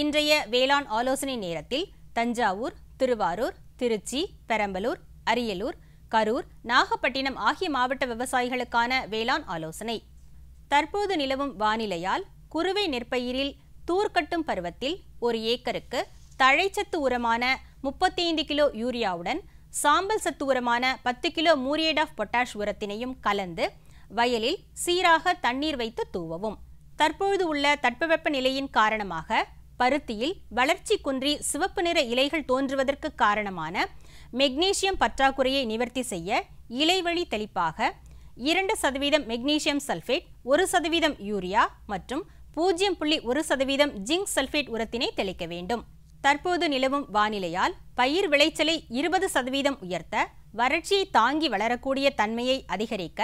இன்றைய வேளாண் ஆலோசனை நேரத்தில் தஞ்சாவூர் திருவாரூர் திருச்சி பெரம்பலூர் அரியலூர் கரூர் நாகப்பட்டினம் ஆகிய மாவட்ட விவசாயிகளுக்கான வேளாண் ஆலோசனை தற்போது நிலவும் வானிலையால் குறுவை நெற்பயிரில் தூர்க்கட்டும் பருவத்தில் ஒரு ஏக்கருக்கு தழைச்சத்து உரமான முப்பத்தைந்து கிலோ யூரியாவுடன் சாம்பல் சத்து உரமான பத்து கிலோ மூரியேட் ஆஃப் பொட்டாஷ் உரத்தினையும் கலந்து வயலில் சீராக தண்ணீர் வைத்து தூவவும் தற்பொழுது உள்ள தட்பவெப்ப நிலையின் காரணமாக பருத்தியில் வளர்ச்சி குன்றி சிவப்பு நிற இலைகள் தோன்றுவதற்கு காரணமான மெக்னீசியம் பற்றாக்குறையை நிவர்த்தி செய்ய இலைவழி தெளிப்பாக இரண்டு சதவீதம் மெக்னீசியம் சல்ஃபேட் ஒரு சதவீதம் யூரியா மற்றும் பூஜ்ஜியம் புள்ளி ஒரு சதவீதம் ஜிங்க் சல்ஃபேட் உரத்தினை தெளிக்க வேண்டும் தற்போது நிலவும் வானிலையால் பயிர் விளைச்சலை இருபது சதவீதம் உயர்த்த வறட்சியை தாங்கி வளரக்கூடிய தன்மையை அதிகரிக்க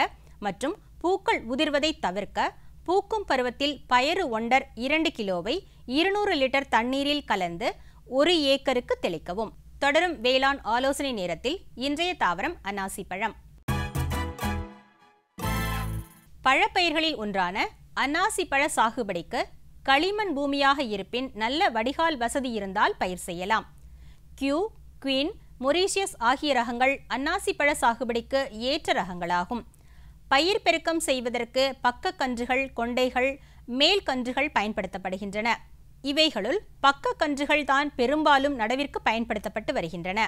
மற்றும் பூக்கள் உதிர்வதை தவிர்க்க பூக்கும் பருவத்தில் பயறு ஒண்டர் இரண்டு கிலோவை இருநூறு லிட்டர் தண்ணீரில் கலந்து ஒரு ஏக்கருக்கு தெளிக்கவும் தொடரும் வேளாண் ஆலோசனை நேரத்தில் இன்றைய தாவரம் அனாசி பழம் பழப்பயிர்களில் ஒன்றான அன்னாசி பழ சாகுபடிக்கு களிமண் பூமியாக இருப்பின் நல்ல வடிகால் வசதி இருந்தால் பயிர் செய்யலாம் கியூ குவீன் மொரீஷியஸ் ஆகிய ரகங்கள் அன்னாசி பழ சாகுபடிக்கு ஏற்ற ரகங்களாகும் பயிர் பெருக்கம் செய்வதற்கு பக்க கன்றுகள் கொண்டைகள் மேல் கன்றுகள் பயன்படுத்தப்படுகின்றன இவைகளுள் பக்க கன்றுகள் தான் பெரும்பாலும் நடவிற்கு பயன்படுத்தப்பட்டு வருகின்றன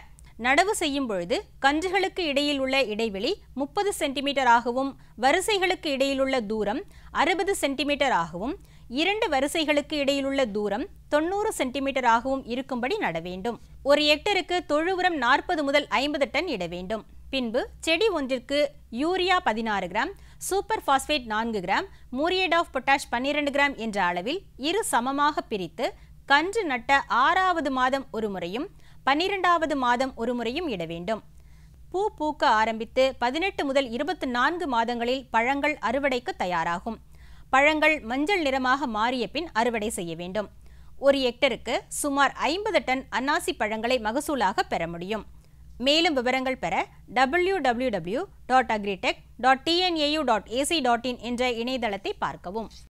நடவு செய்யும் பொழுது கன்றுகளுக்கு இடையில் உள்ள இடைவெளி முப்பது சென்டிமீட்டர் ஆகவும் வரிசைகளுக்கு இடையிலுள்ள தூரம் அறுபது சென்டிமீட்டர் ஆகவும் இரண்டு வரிசைகளுக்கு இடையிலுள்ள தூரம் தொண்ணூறு சென்டிமீட்டர் ஆகவும் இருக்கும்படி நட வேண்டும் ஒரு ஹெக்டருக்கு தொழு உரம் நாற்பது முதல் ஐம்பது டன் இட வேண்டும் பின்பு செடி ஒன்றிற்கு யூரியா பதினாறு கிராம் சூப்பர் பாஸ்பேட் நான்கு கிராம் மூரியட் ஆஃப் பொட்டாஷ் பன்னிரண்டு கிராம் என்ற அளவில் இரு சமமாக பிரித்து கன்று நட்ட ஆறாவது மாதம் ஒரு முறையும் பன்னிரெண்டாவது மாதம் ஒரு முறையும் இட வேண்டும் பூ பூக்க ஆரம்பித்து பதினெட்டு முதல் இருபத்தி நான்கு மாதங்களில் பழங்கள் அறுவடைக்கு தயாராகும் பழங்கள் மஞ்சள் நிறமாக மாறிய பின் அறுவடை செய்ய வேண்டும் ஒரு ஹெக்டருக்கு சுமார் ஐம்பது டன் அன்னாசி பழங்களை மகசூலாக பெற முடியும் மேலும் விவரங்கள் பெற W W W dot agritech dot TNAU dot AC dot in என்ற இணையதளத்தை பார்க்கவும்